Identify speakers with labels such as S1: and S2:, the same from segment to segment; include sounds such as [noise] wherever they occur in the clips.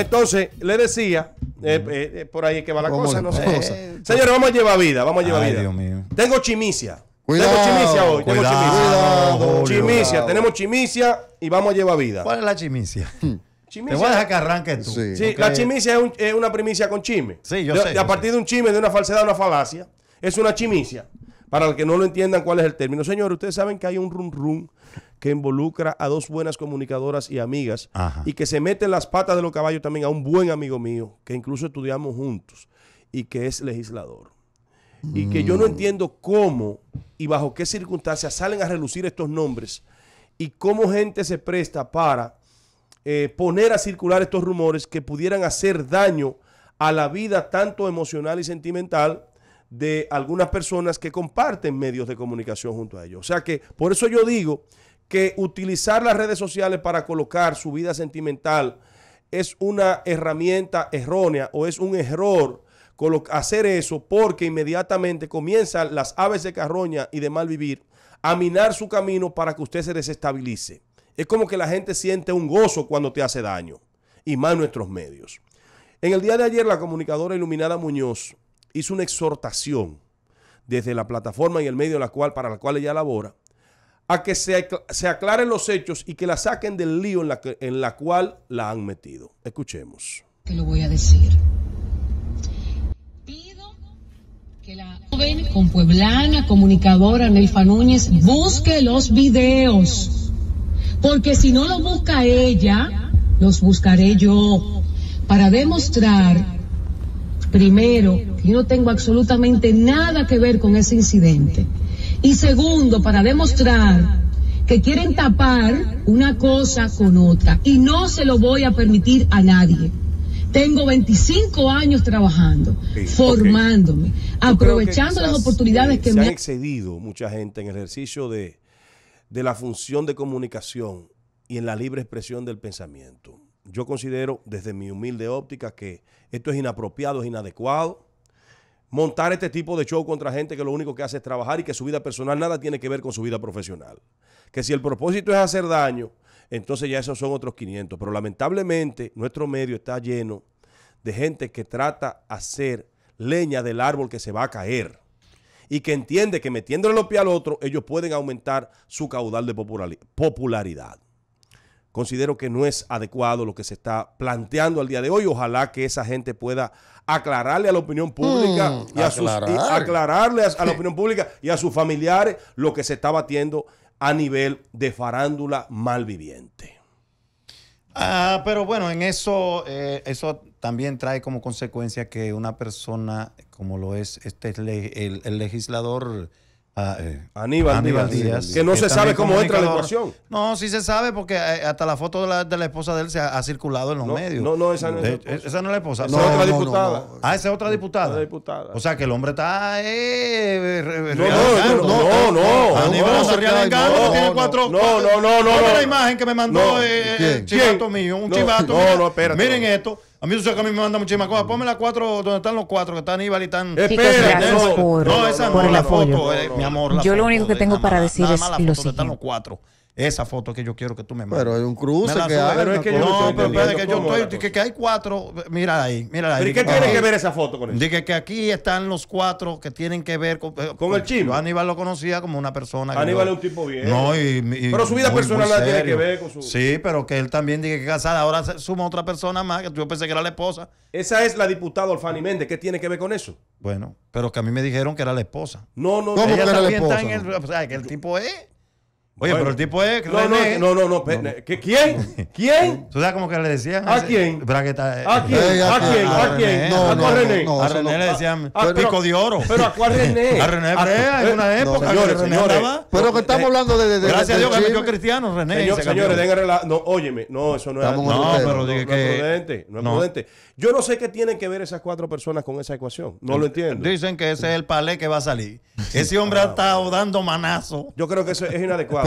S1: Entonces, le decía, eh, eh, eh, por ahí es que va la cosa, no sé. Señores, vamos a llevar vida, vamos a llevar Ay, vida. Dios mío. Tengo chimicia. Cuidado, tengo chimicia hoy, cuidado, tengo chimicia. tenemos chimicia y vamos a llevar vida. ¿Cuál es la chimicia? [laughs] Chimicia. Te voy a dejar que arranques tú. Sí, la chimicia es, una primicia con chisme. Sí, yo sé. a partir de un chisme, de una falsedad, una falacia, es una chimicia. Para el que no lo entiendan cuál es el término. Señores, ustedes saben que hay un rum rum que involucra a dos buenas comunicadoras y amigas y que se mete en las patas de los caballos también a un buen amigo mío, que incluso estudiamos juntos y que es legislador. Y que yo no mm. entiendo cómo y bajo qué circunstancias salen a relucir estos nombres y cómo gente se presta para eh, poner a circular estos rumores que pudieran hacer daño a la vida tanto emocional y sentimental de algunas personas que comparten medios de comunicación junto a ellos. O sea que por eso yo digo que utilizar las redes sociales para colocar su vida sentimental es una herramienta errónea o es un error hacer eso porque inmediatamente comienzan las aves de carroña y de mal vivir a minar su camino para que usted se desestabilice. Es como que la gente siente un gozo cuando te hace daño y más nuestros medios. En el día de ayer la comunicadora iluminada Muñoz hizo una exhortación desde la plataforma y el medio la cual, para la cual ella labora a que se, aclaren los hechos y que la saquen del lío en la, en la cual la han metido. Escuchemos.
S2: Que lo voy a decir. Pido que la joven con comunicadora Nelfa Núñez, busque los videos. Porque si no lo busca ella, los buscaré yo. Para demostrar, primero, que yo no tengo absolutamente nada que ver con ese incidente y segundo, para demostrar que quieren tapar una cosa con otra. Y no se lo voy a permitir a nadie. Tengo 25 años trabajando,
S1: formándome, aprovechando las oportunidades eh, que me han excedido mucha gente en el ejercicio de, de la función de comunicación y en la libre expresión del pensamiento. Yo considero, desde mi humilde óptica, que esto es inapropiado, es inadecuado montar este tipo de show contra gente que lo único que hace es trabajar y que su vida personal nada tiene que ver con su vida profesional. Que si el propósito es hacer daño, entonces ya esos son otros 500. Pero lamentablemente nuestro medio está lleno de gente que trata hacer leña del árbol que se va a caer y que entiende que metiéndole los pies al otro ellos pueden aumentar su caudal de popularidad considero que no es adecuado lo que se está planteando al día de hoy. Ojalá que esa gente pueda aclararle a la opinión pública hmm. y, a sus, a, la opinión pública y a sus familiares lo que se está batiendo a nivel de farándula malviviente. Ah,
S2: pero bueno, en eso, eh, eso también trae como consecuencia que una persona como lo es este el legislador Ah, eh. Aníbal, Díaz, Que no se sabe cómo entra la ecuación. No, sí se sabe porque eh, hasta la foto de la, esposa de él se ha, circulado en los medios. No, no, eh, esa no es, la esposa. Esa es otra diputada. Ah, esa es otra diputada. diputada. O sea que el hombre
S1: está. Eh,
S2: no, no, no, no, Aníbal no, tiene cuatro. No, no, no, no. la imagen que me mandó el chivato mío, un chivato. No, no, espérate. Miren esto. A mí eso que a mí me manda muchísimas cosas. Mm. Ponme las cuatro, donde están los cuatro, que están Aníbal y están. Espera, no, no, esa no, la foto, eh, mi amor. yo lo único que eh, tengo para decir es lo siguiente. donde están los cuatro. Esa foto que yo quiero que tú me mandes. Pero hay un cruce que hay, pero es que No, pero espérate que yo estoy. Que, que hay cuatro. Mira ahí, mira ahí. ¿Pero qué tiene que ver esa foto con eso? Dije que aquí están los cuatro que tienen que ver con. Eh, el pues, chino. Aníbal lo conocía como una persona. Aníbal es un tipo bien. No, y. Pero su vida personal la tiene que ver con su. Sí, pero que él también dije que casada. Ahora suma otra persona
S1: más que yo pensé que era la esposa. Esa es la diputada Orfani Méndez. ¿Qué tiene que ver con eso?
S2: Bueno, pero que a mí me dijeron que era la esposa. No, no, no. Ella también está en el.
S1: O sea, que el tipo es. Oye, pero el
S2: tipo es. No, René. no, no, no. no. ¿Qué, ¿Quién? ¿Quién? [laughs] ¿Tú sabes como que le decían? ¿A quién? Eh, eh, eh, ¿A quién? ¿A, ¿A quién? ¿A, quién? No, ¿A René? a René le decían a, ah, pico de oro. ¿Pero a cuál René? [laughs] A René Brea en una época. Señores, señores. Pero que estamos hablando de. Gracias a Dios que metió cristiano, René. Señores, den la. No,
S1: Óyeme, no, eso no es. No, pero dije que. No es prudente. No es prudente. Yo no sé qué tienen que ver esas cuatro personas con esa ecuación. No lo entiendo. Dicen que ese
S2: es el palé que va a salir. Ese hombre ha ah, estado dando manazo. Yo creo que eso es inadecuado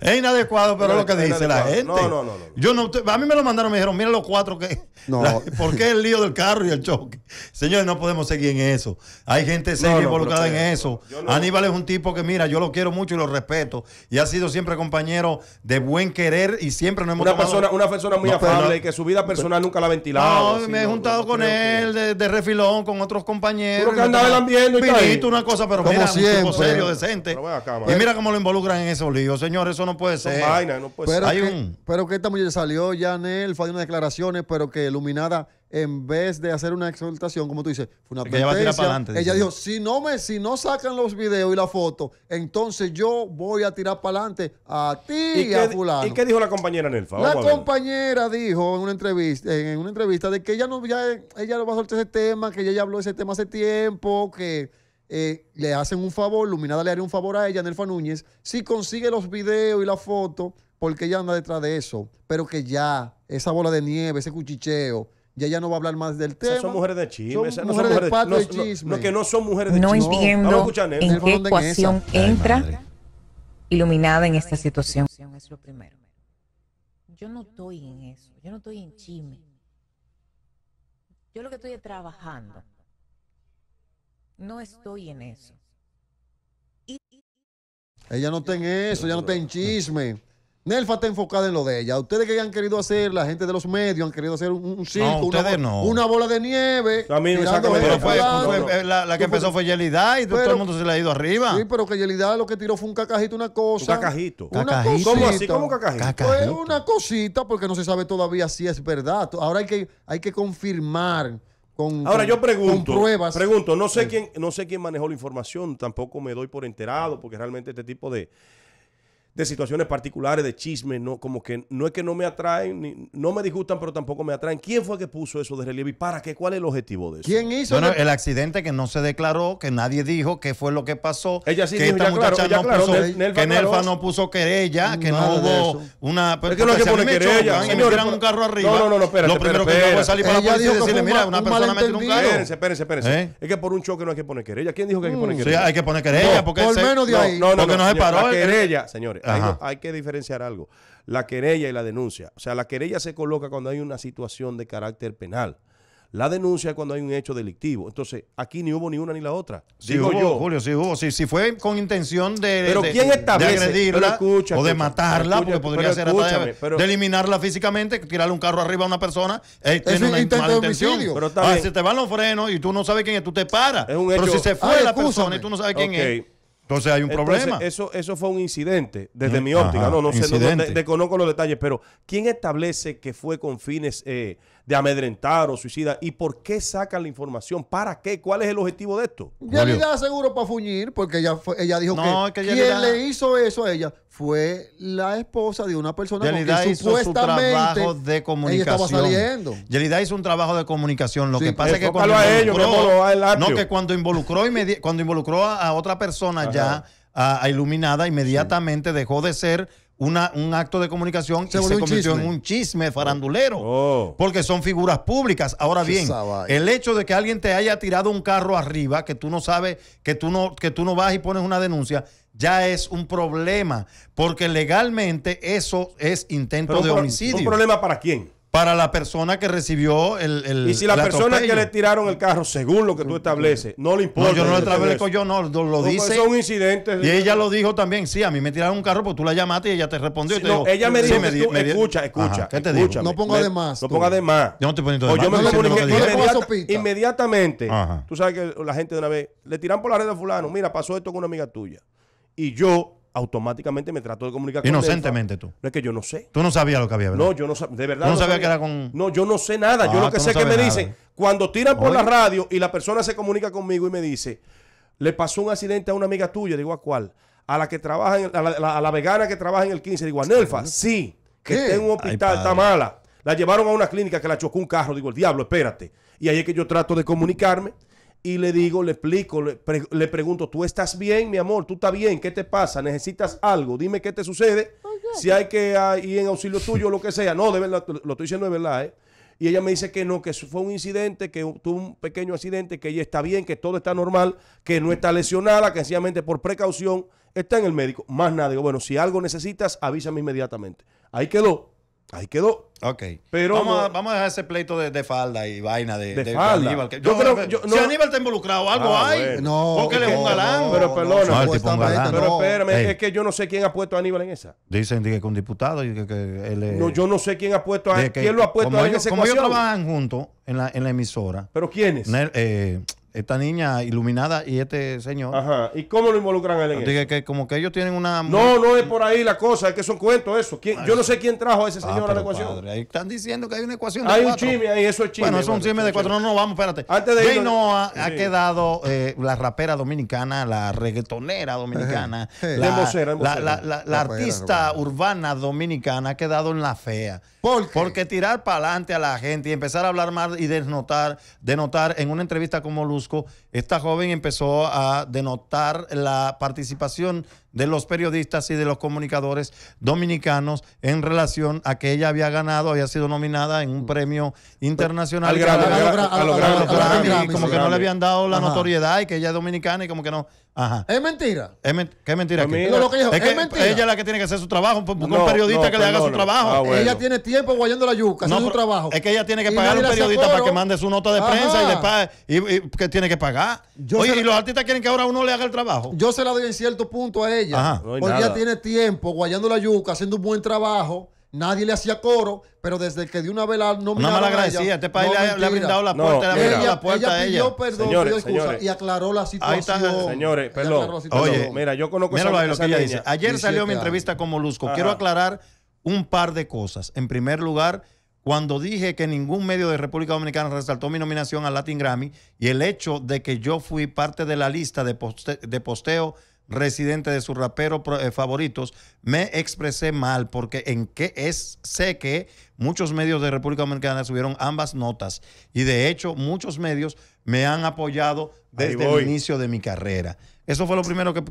S2: es inadecuado, pero, lo que dice la gente. Yo a mí me lo mandaron, me dijeron, mira los cuatro que. No. ¿Por qué el lío del carro y el choque? Señores, no podemos seguir en eso. Hay gente seria involucrada en eso. Aníbal es un tipo que, mira, yo lo quiero mucho y lo respeto. Y ha sido siempre compañero de buen querer y siempre no hemos una persona Una persona muy afable y que su vida personal nunca la ha ventilado. No, me he juntado con él de, refilón, con otros compañeros. que andaba el ambiente y una cosa, pero mira, un tipo serio, decente. y
S3: mira cómo lo involucran en esos líos señores señor, eso no puede ser. Vaina, pero, Que, un... pero que esta mujer salió, ya él, fue de unas declaraciones, pero que iluminada, en vez de hacer una exaltación como tú dices, fue una Ella, dijo, si no, me, si no sacan los videos y la foto, entonces yo voy a tirar para adelante a ti y, qué, a ¿Y qué dijo
S1: la compañera Nelfa? La
S3: compañera dijo en una entrevista, en una entrevista de que ella no, ya, ella no va a soltar ese tema, que ella ya habló de ese tema hace tiempo, que eh, le hacen un favor, Luminada le haría un favor a ella, Nelfa Núñez, si consigue los videos y la foto, porque ella anda detrás de eso, pero que ya esa bola de nieve, ese cuchicheo, ya ya no va a hablar más del tema. son mujeres de chisme. no son mujeres de, chisme. No,
S1: que no son mujeres de
S3: chisme. Entiendo no entiendo en, qué ecuación entra
S2: iluminada en esta situación.
S3: Es lo primero.
S2: Yo no estoy en eso. Yo no estoy en chisme. Yo lo que estoy es trabajando no estoy en eso.
S3: Ella no está en eso, ella no está en chisme. Nelfa está enfocada en lo de ella. Ustedes que han querido hacer, la gente de los medios han querido hacer un, circo, una, bola de nieve. la, que empezó fue Yelida y todo el mundo se le ha ido arriba. Sí, pero que Yelida lo que tiró fue un cacajito, una cosa. Un cacajito. Una ¿Cómo así? ¿Cómo
S1: cacajito? cacajito? Fue
S3: una cosita porque no se sabe todavía si es verdad. Ahora hay que, hay que confirmar. Ahora yo pregunto, pruebas. pregunto, no sé quién,
S1: no sé quién manejó la información, tampoco me doy por enterado, porque realmente este tipo de, de situaciones particulares, de chismes, como que no es que no me atraen, ni, no me disgustan, pero tampoco me atraen. ¿Quién fue que puso eso de relieve y para qué? ¿Cuál es el objetivo de eso? ¿Quién
S2: hizo? Bueno, el accidente que no se declaró, que nadie dijo qué fue lo que pasó, ella sí que dijo, esta muchacha no puso, que Nelfa no puso querella, que no hubo una... Pero es que pues, no que poner querella. Si me un carro arriba. No, no, no, no espérate, Lo primero que yo voy a salir para la policía y decirle, mira, una persona metió un carro. Espérense, espérense, espérense. ¿Eh?
S1: Es que por un choque no hay que poner querella. ¿Quién dijo que hay que poner querella? Sí, hay que poner querella porque... Por menos de ahí. Porque no se paró. querella, señores hay, que diferenciar algo. La querella y la denuncia. O sea, la querella se coloca cuando hay una situación de carácter penal. La denuncia es cuando hay un hecho delictivo. Entonces, aquí ni hubo ni una ni la otra. Sí Digo hubo, yo.
S2: Julio, sí hubo. Si sí, fue con intención de, de, agredirla o de matarla, porque podría ser de, de eliminarla físicamente, tirarle un carro arriba a una persona, eh, es una intento mala intención. Pero ah, te van los frenos y tú no sabes quién es, tú te paras. Pero si se ah, fue la persona y tú no sabes quién es.
S1: Entonces hay un problema. Eso, eso fue un incidente, desde eh, mi óptica. no, no sé, desconozco los detalles, pero ¿quién establece que fue con fines eh, de amedrentar o suicida. ¿Y por qué sacan la información? ¿Para qué? ¿Cuál es el objetivo de esto? Ya le seguro para fuñir, porque ella, fue, ella dijo que, le hizo eso a ella fue
S3: la esposa de una persona que supuestamente hizo su trabajo de comunicación. Ella estaba
S2: Yelida hizo un trabajo de comunicación. Lo que pasa es que
S3: cuando involucró,
S2: cuando involucró, a, otra persona ya iluminada, inmediatamente dejó de ser una, un acto de comunicación se se convirtió en un chisme farandulero. Oh, oh. Porque son figuras públicas. Ahora bien, el hecho de que alguien te haya tirado un carro arriba, que tú no sabes, que tú no, que tú no vas y pones una denuncia, ya es un problema. Porque legalmente eso es intento de homicidio. ¿Un problema para quién? para la persona que recibió el. el y si la, persona que le
S1: tiraron el carro, según lo que tú estableces, no le importa. No, yo no lo establezco, yo no, lo, dice. Son
S2: incidentes. Y ella lo dijo también, sí, a mí me tiraron un carro, pues tú la llamaste y ella
S1: te respondió. no, ella me dijo, sí, me, tú, escucha, escucha. ¿Qué te dijo? No ponga de más. No ponga de más. Yo no te poniendo de más. Yo me inmediatamente. Tú sabes que la gente de una vez le tiran por la red a fulano, mira, pasó esto con una amiga tuya. Y yo automáticamente me trato de comunicar con Inocentemente tú. No es que yo no sé.
S2: Tú no sabías lo que había, No,
S1: yo no sabía. De verdad. no, sabía. que era con. No, yo no sé nada. yo ah, lo que sé es que me dicen, cuando tiran por la radio y la persona se comunica conmigo y me dice, le pasó un accidente a una amiga tuya, digo, ¿a cuál? A la que trabaja, en, a, la, vegana que trabaja en el 15, digo, a Nelfa, sí, que está en un hospital, está mala. La llevaron a una clínica que la chocó un carro, digo, el diablo, espérate. Y ahí es que yo trato de comunicarme y le digo, le explico, le, pregunto, ¿tú estás bien, mi amor? ¿Tú estás bien? ¿Qué te pasa? ¿Necesitas algo? Dime qué te sucede. Oh, si hay que ah, ir en auxilio tuyo o lo que sea. No, de verdad, lo estoy diciendo de verdad, ¿eh? Y ella me dice que no, que fue un incidente, que tuvo un pequeño accidente, que ella está bien, que todo está normal, que no está lesionada, que sencillamente por precaución está en el médico. Más nada, digo, bueno, si algo necesitas, avísame inmediatamente. Ahí quedó. Ahí quedó. Ok. Pero vamos, a, dejar ese pleito de, falda y vaina de, Aníbal. Yo, creo, no. Si Aníbal está involucrado, algo ah, hay. No. Porque pues, le este es un galán. pero perdona. pero espérame, es que yo no sé quién ha puesto a Aníbal en esa.
S2: Dicen que un diputado y que, él es... No, yo
S1: no sé quién ha puesto a ¿Quién lo ha puesto a en esa Como ellos trabajan
S2: juntos en la, en la emisora. ¿Pero quiénes? eh, esta niña iluminada y este
S1: señor. Ajá. ¿Y cómo lo involucran en Que, como que ellos tienen una. No, no es por ahí la cosa, es que son cuentos eso. yo no sé quién trajo a ese ah, señor a la ecuación. están diciendo que hay una ecuación Hay un chime ahí, eso es chisme Bueno, es un de cuatro. No,
S2: no, vamos, espérate. Antes de no ha, quedado eh, la rapera dominicana, la reggaetonera dominicana, la, la, artista urbana dominicana ha quedado en la fea. ¿Por Porque tirar para adelante a la gente y empezar a hablar mal y desnotar, denotar en una entrevista como Luz esta joven empezó a denotar la participación de los periodistas y de los comunicadores dominicanos en relación a que ella había ganado, había sido nominada en un mm. premio internacional. Como que no le habían dado la notoriedad y que ella es dominicana y como que no. Ajá. Es mentira. Es mentira? Pues que es, mentira. Ella es la que tiene que hacer su trabajo. Un, periodista que le haga su trabajo. Ah, ella
S3: tiene tiempo guayando la yuca, haciendo su trabajo. Es que ella tiene que pagar a un periodista para que mande su nota de prensa y, le pague, y, que tiene que pagar. Oye, y los artistas quieren que ahora uno le haga el trabajo. Yo se la doy en cierto punto a ella ella. ya pues tiene tiempo guayando la yuca, haciendo un buen trabajo. Nadie le hacía coro, pero desde que dio una velada Una mala Este país no, le, ha, le, brindado la puerta, ha brindado la puerta ella a ella. Pidió perdón, y aclaró la situación. Ahí
S2: está, señores, perdón. Oye,
S1: mira, yo conozco lo que ella dice. Ayer salió mi entrevista
S2: con Molusco. Quiero aclarar un par de cosas. En primer lugar, cuando dije que ningún medio de República Dominicana resaltó mi nominación al Latin Grammy y el hecho de que yo fui parte de la lista de, de posteo residente de sus raperos eh, favoritos, me expresé mal porque en qué es sé que muchos medios de República Dominicana subieron ambas notas y de hecho muchos medios me han apoyado desde el inicio de mi carrera.
S1: Eso fue lo primero que,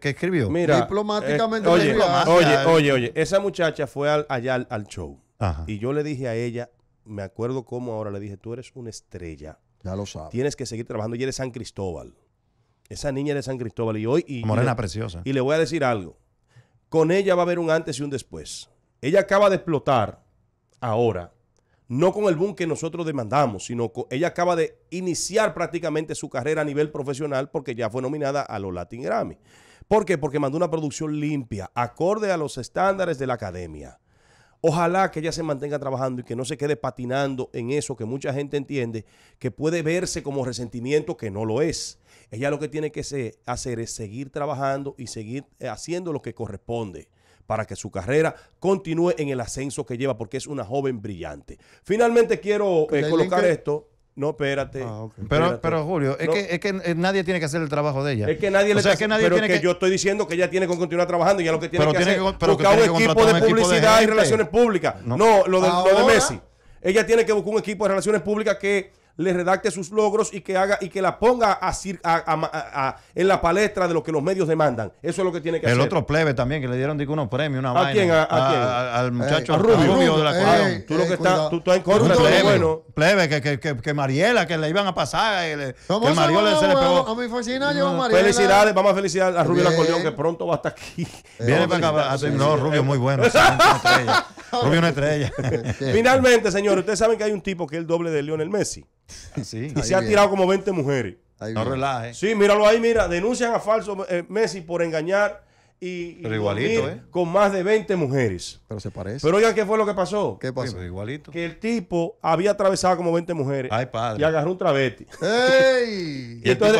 S2: escribió. Mira, diplomáticamente. Eh, oye, ah, oye,
S1: oye, esa muchacha fue al, allá al, show y yo le dije a ella, me acuerdo cómo ahora le dije, tú eres una estrella. Ya lo sabes. Tienes que seguir trabajando y eres San Cristóbal. Esa niña de San Cristóbal y hoy... Y Morena preciosa. Y le voy a decir algo. Con ella va a haber un antes y un después. Ella acaba de explotar ahora, no con el boom que nosotros demandamos, sino con, ella acaba de iniciar prácticamente su carrera a nivel profesional porque ya fue nominada a los Latin Grammy. ¿Por qué? Porque mandó una producción limpia, acorde a los estándares de la academia. Ojalá que ella se mantenga trabajando y que no se quede patinando en eso que mucha gente entiende que puede verse como resentimiento que no lo es. Ella lo que tiene que hacer es seguir trabajando y seguir eh, haciendo lo que corresponde para que su carrera continúe en el ascenso que lleva, porque es una joven brillante. Finalmente quiero eh, colocar esto. No, espérate. Ah, pero, pero Julio, es, que,
S2: es que nadie tiene que hacer el trabajo de ella. Es que nadie le tiene que tiene que, yo
S1: estoy diciendo que ella tiene que continuar trabajando y ya lo que tiene que hacer es buscar un equipo de publicidad y relaciones públicas. No, lo de Messi. Ella tiene que buscar un equipo de relaciones públicas que le redacte sus logros y que haga y que la ponga a, en la palestra de lo que los medios demandan. Eso es lo que tiene que hacer. El otro plebe también que le dieron unos premios, una ¿A quién? al eh, muchacho Rubio, de la eh, Colón. Eh, tú lo que estás, tú, estás en contra plebe,
S2: Plebe que, que, que, Mariela que le iban a pasar, le, que Mariela se le pegó.
S1: A Felicidades, vamos a felicitar a Rubio de la Colón que pronto va a estar aquí. Viene para acá, no, Rubio muy bueno, Rubio una estrella. [laughs] Finalmente, señores, ustedes saben que hay un tipo que es el doble de Lionel Messi. [laughs] Y se ha tirado como 20 mujeres. no relaje. Sí, míralo ahí, mira. Denuncian a falso eh, Messi por engañar y, pero ¿eh? con más de 20 mujeres. Pero se parece. Pero oigan, ¿qué fue lo que pasó? ¿Qué pasó? igualito. Que el tipo había atravesado como 20 mujeres. Y agarró un travesti. [laughs] y, después,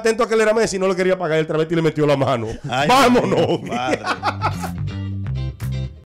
S1: atento a que él era Messi, no le quería pagar el travesti y le metió la mano. ¡Vámonos! [laughs]